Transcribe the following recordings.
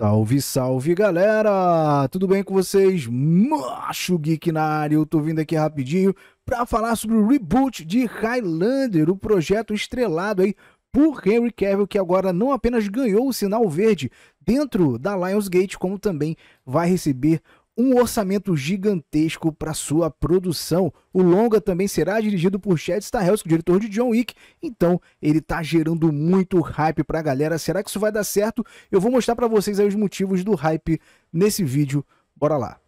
Salve, salve galera! Tudo bem com vocês? Macho Geek na área, eu tô vindo aqui rapidinho para falar sobre o reboot de Highlander, o projeto estrelado aí por Henry Cavill, que agora não apenas ganhou o sinal verde dentro da Lionsgate, como também vai receber um orçamento gigantesco para sua produção. O longa também será dirigido por Chad Stahelski, diretor de John Wick. Então, ele tá gerando muito hype para a galera. Será que isso vai dar certo? Eu vou mostrar para vocês os motivos do hype nesse vídeo. Bora lá.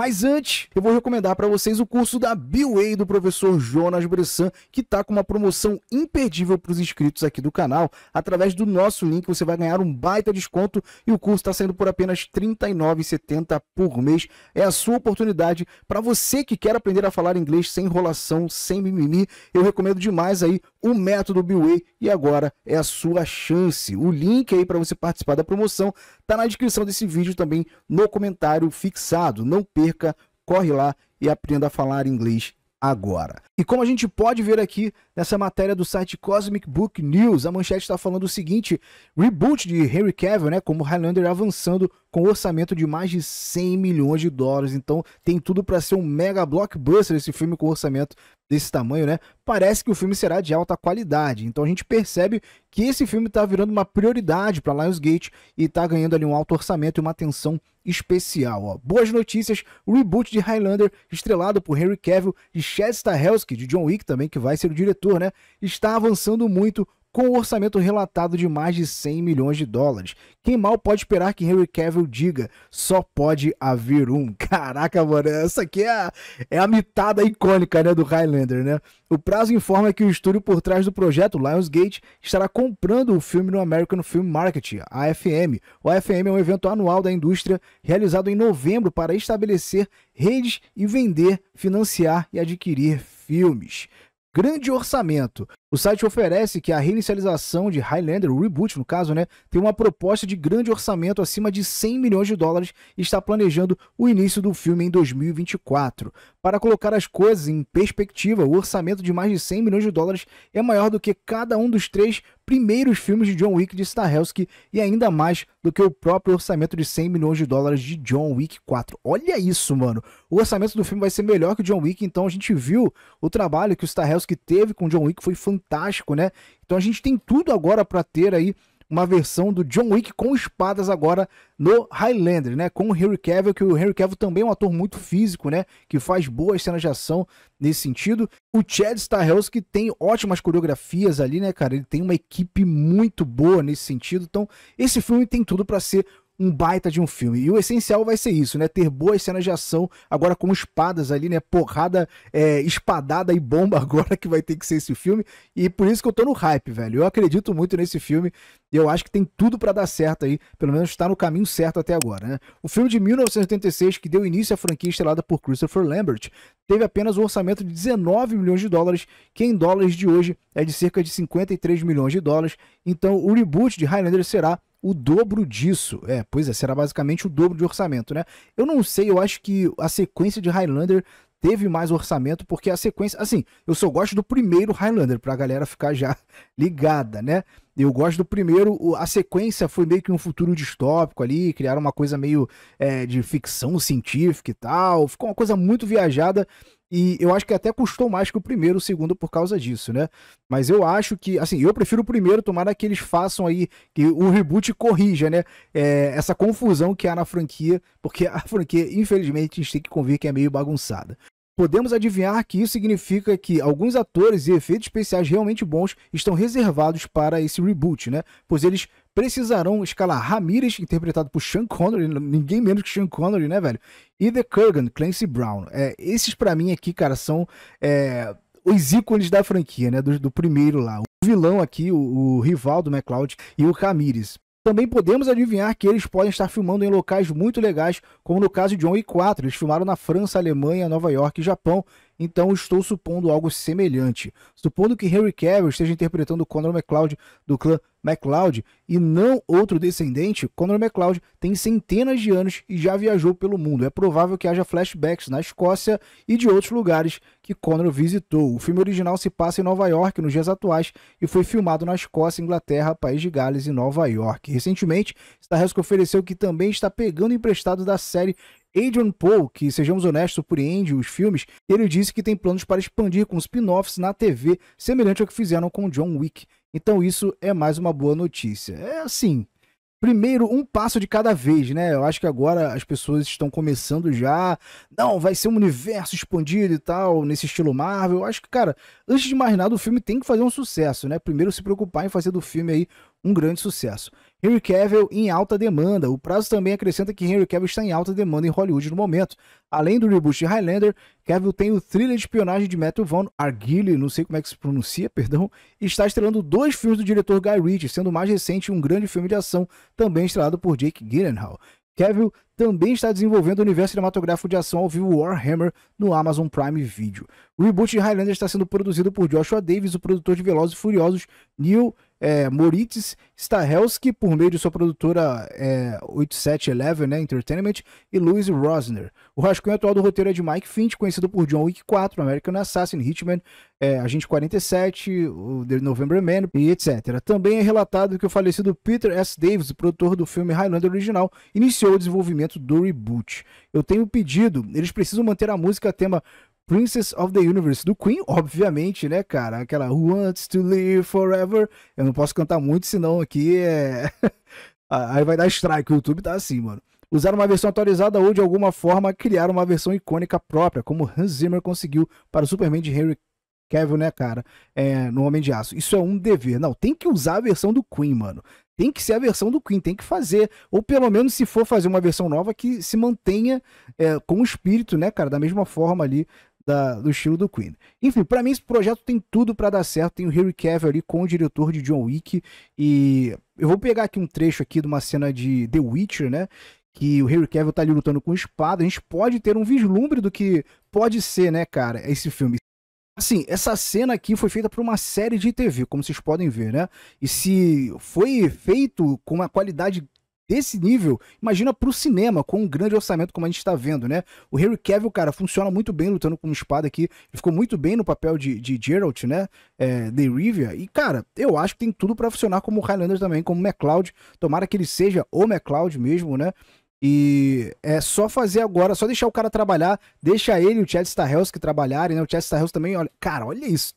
Mas antes, eu vou recomendar para vocês o curso da Biway do professor Jonas Bressan, que está com uma promoção imperdível para os inscritos aqui do canal. Através do nosso link, você vai ganhar um baita desconto e o curso está saindo por apenas R$ 39,70 por mês. É a sua oportunidade para você que quer aprender a falar inglês sem enrolação, sem mimimi. Eu recomendo demais aí o método Biway e agora é a sua chance. O link aí para você participar da promoção Tá na descrição desse vídeo também, no comentário fixado. Não perca, corre lá e aprenda a falar inglês agora. E como a gente pode ver aqui nessa matéria do site Cosmic Book News, a manchete está falando o seguinte: reboot de Henry Cavill, né, como Highlander avançando com orçamento de mais de 100 milhões de dólares. Então tem tudo para ser um mega blockbuster esse filme com orçamento desse tamanho, né? Parece que o filme será de alta qualidade. Então a gente percebe que esse filme está virando uma prioridade para Lionsgate e está ganhando ali um alto orçamento e uma atenção especial. Ó. Boas notícias, o reboot de Highlander, estrelado por Henry Cavill e Chad Stahelski, de John Wick também, que vai ser o diretor, né? Está avançando muito com um orçamento relatado de mais de 100 milhões de dólares. Quem mal pode esperar que Henry Cavill diga, só pode haver um. Caraca, mano, essa aqui é a, é a mitada icônica né, do Highlander, né? O prazo informa que o estúdio por trás do projeto, Lionsgate, estará comprando o filme no American Film Market, AFM. O AFM é um evento anual da indústria realizado em novembro para estabelecer redes e vender, financiar e adquirir filmes. Grande orçamento, o site oferece que a reinicialização de Highlander, o reboot no caso, né, tem uma proposta de grande orçamento acima de 100 milhões de dólares e está planejando o início do filme em 2024. Para colocar as coisas em perspectiva, o orçamento de mais de 100 milhões de dólares é maior do que cada um dos três primeiros filmes de John Wick de Stahelski e ainda mais do que o próprio orçamento de 100 milhões de dólares de John Wick 4. Olha isso, mano. O orçamento do filme vai ser melhor que o John Wick, então a gente viu o trabalho que o Stahelski teve com o John Wick foi fantástico fantástico, né? Então a gente tem tudo agora para ter aí uma versão do John Wick com espadas agora no Highlander, né? Com o Henry Cavill, que o Henry Cavill também é um ator muito físico, né? Que faz boas cenas de ação nesse sentido. O Chad Stahelski que tem ótimas coreografias ali, né, cara? Ele tem uma equipe muito boa nesse sentido. Então, esse filme tem tudo para ser um baita de um filme. E o essencial vai ser isso, né? Ter boas cenas de ação, agora com espadas ali, né? Porrada, é, espadada e bomba agora que vai ter que ser esse filme. E por isso que eu tô no hype, velho. Eu acredito muito nesse filme eu acho que tem tudo para dar certo aí. Pelo menos tá no caminho certo até agora, né? O filme de 1986, que deu início à franquia estrelada por Christopher Lambert, teve apenas um orçamento de 19 milhões de dólares, que em dólares de hoje é de cerca de 53 milhões de dólares. Então o reboot de Highlander será o dobro disso. É, pois é, será basicamente o dobro de orçamento, né? Eu não sei, eu acho que a sequência de Highlander teve mais orçamento, porque a sequência. Assim, eu só gosto do primeiro Highlander, pra galera ficar já ligada, né? Eu gosto do primeiro. A sequência foi meio que um futuro distópico ali, criaram uma coisa meio é, de ficção científica e tal. Ficou uma coisa muito viajada. E eu acho que até custou mais que o primeiro, o segundo, por causa disso, né? Mas eu acho que, assim, eu prefiro o primeiro, tomara que eles façam aí, que o reboot corrija, né? É, essa confusão que há na franquia, porque a franquia, infelizmente, a gente tem que convir que é meio bagunçada. Podemos adivinhar que isso significa que alguns atores e efeitos especiais realmente bons estão reservados para esse reboot, né? Pois eles precisarão escalar Ramirez, interpretado por Sean Connery, ninguém menos que Sean Connery, né, velho? E The Kurgan, Clancy Brown. É, esses para mim aqui, cara, são é, os ícones da franquia, né? Do, do, primeiro lá. O vilão aqui, o, o rival do McCloud e o Ramirez. Também podemos adivinhar que eles podem estar filmando em locais muito legais, como no caso de John e 4. Eles filmaram na França, Alemanha, Nova York e Japão, então estou supondo algo semelhante. Supondo que Henry Cavill esteja interpretando Conor McCloud do clã MacLeod e não outro descendente, Conor MacLeod tem centenas de anos e já viajou pelo mundo. É provável que haja flashbacks na Escócia e de outros lugares que Conor visitou. O filme original se passa em Nova York nos dias atuais e foi filmado na Escócia, Inglaterra, País de Gales e Nova York. Recentemente, Stahelski ofereceu que também está pegando emprestado da série Adrian Poe, que, sejamos honestos, surpreende os filmes, ele disse que tem planos para expandir com spin-offs na TV, semelhante ao que fizeram com John Wick. Então isso é mais uma boa notícia. É assim, primeiro um passo de cada vez, né? Eu acho que agora as pessoas estão começando já. Não, vai ser um universo expandido e tal, nesse estilo Marvel. Eu acho que, cara, antes de mais nada, o filme tem que fazer um sucesso, né? Primeiro se preocupar em fazer do filme aí um grande sucesso. Henry Cavill em alta demanda. O prazo também acrescenta que Henry Cavill está em alta demanda em Hollywood no momento. Além do reboot de Highlander, Cavill tem o thriller de espionagem de Matthew Vaughn, Argyle, não sei como é que se pronuncia, perdão, e está estrelando dois filmes do diretor Guy Ritchie, sendo o mais recente um grande filme de ação, também estrelado por Jake Gyllenhaal. Cavill também está desenvolvendo o universo cinematográfico de ação ao vivo Warhammer no Amazon Prime Video. O reboot de Highlander está sendo produzido por Joshua Davis, o produtor de Velozes e Furiosos, Neil é, Moritz Stahelski, por meio de sua produtora é, eh, 8711 né, Entertainment, e Louis Rosner. O rascunho atual do roteiro é de Mike Finch, conhecido por John Wick 4, American Assassin, Hitman, é, Agente 47, o The November Man e etc. Também é relatado que o falecido Peter S. Davis, produtor do filme Highlander original, iniciou o desenvolvimento lançamento do reboot. Eu tenho pedido, eles precisam manter a música tema Princess of the Universe do Queen, obviamente, né, cara? Aquela Who Wants to Live Forever. Eu não posso cantar muito, senão aqui é. Ah, aí vai dar strike, o YouTube tá assim, mano. Usar uma versão atualizada ou de alguma forma criar uma versão icônica própria, como Hans Zimmer conseguiu para o Superman de Henry Cavill, né, cara? É, no Homem de Aço. Isso é um dever. Não, tem que usar a versão do Queen, mano tem que ser a versão do Queen, tem que fazer. Ou pelo menos, se for fazer uma versão nova, que se mantenha é, com o espírito, né, cara? Da mesma forma ali da, do estilo do Queen. Enfim, para mim esse projeto tem tudo para dar certo. Tem o Harry Cavill ali com o diretor de John Wick e eu vou pegar aqui um trecho aqui de uma cena de The Witcher, né? Que o Harry Cavill tá ali lutando com espada. A gente pode ter um vislumbre do que pode ser, né, cara? Esse filme. Assim, essa cena aqui foi feita por uma série de TV, como vocês podem ver, né? E se foi feito com uma qualidade desse nível, imagina pro cinema, com um grande orçamento como a gente tá vendo, né? O Henry Cavill, cara, funciona muito bem lutando com uma espada aqui. Ele ficou muito bem no papel de, de Geralt, né? É, The Rivia. E, cara, eu acho que tem tudo para funcionar como Highlander também, como McLeod Tomara que ele seja o McLeod mesmo, né? E é só fazer agora, só deixar o cara trabalhar, deixa ele e o Chad Stahelski trabalharem, né? O Chad Stahelski também, olha, cara, olha isso.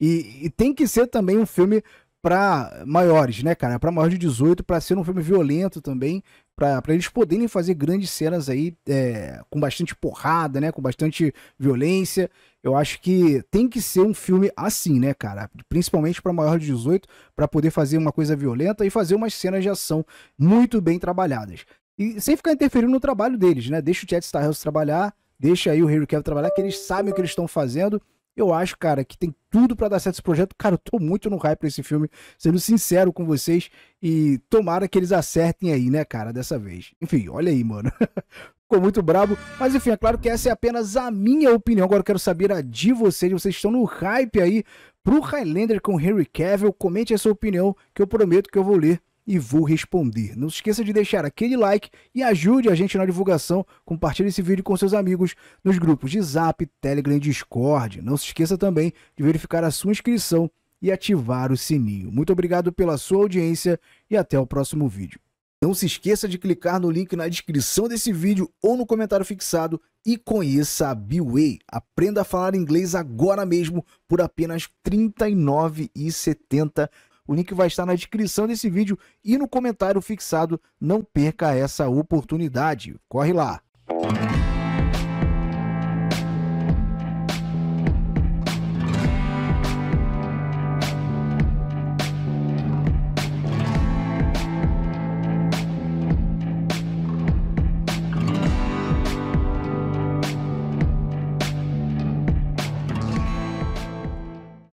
E, e, tem que ser também um filme para maiores, né, cara? Para maior de 18, para ser um filme violento também, para eles poderem fazer grandes cenas aí é, com bastante porrada, né? Com bastante violência. Eu acho que tem que ser um filme assim, né, cara? Principalmente para maior de 18, para poder fazer uma coisa violenta e fazer umas cenas de ação muito bem trabalhadas. E sem ficar interferindo no trabalho deles, né? Deixa o Chet Styles trabalhar, deixa aí o Harry Kevin trabalhar, que eles sabem o que eles estão fazendo. Eu acho, cara, que tem tudo para dar certo esse projeto. Cara, eu tô muito no hype pra esse filme, sendo sincero com vocês. E tomara que eles acertem aí, né, cara, dessa vez. Enfim, olha aí, mano. Ficou muito brabo. Mas enfim, é claro que essa é apenas a minha opinião. Agora eu quero saber a de vocês. Vocês estão no hype aí pro Highlander com Henry Cavill. Comente a sua opinião, que eu prometo que eu vou ler e vou responder. Não se esqueça de deixar aquele like e ajude a gente na divulgação. Compartilhe esse vídeo com seus amigos nos grupos de Zap, Telegram e Discord. Não se esqueça também de verificar a sua inscrição e ativar o sininho. Muito obrigado pela sua audiência e até o próximo vídeo. Não se esqueça de clicar no link na descrição desse vídeo ou no comentário fixado e conheça a Biway. Aprenda a falar inglês agora mesmo por apenas R$ 39,70. O link vai estar na descrição desse vídeo e no comentário fixado. Não perca essa oportunidade. Corre lá!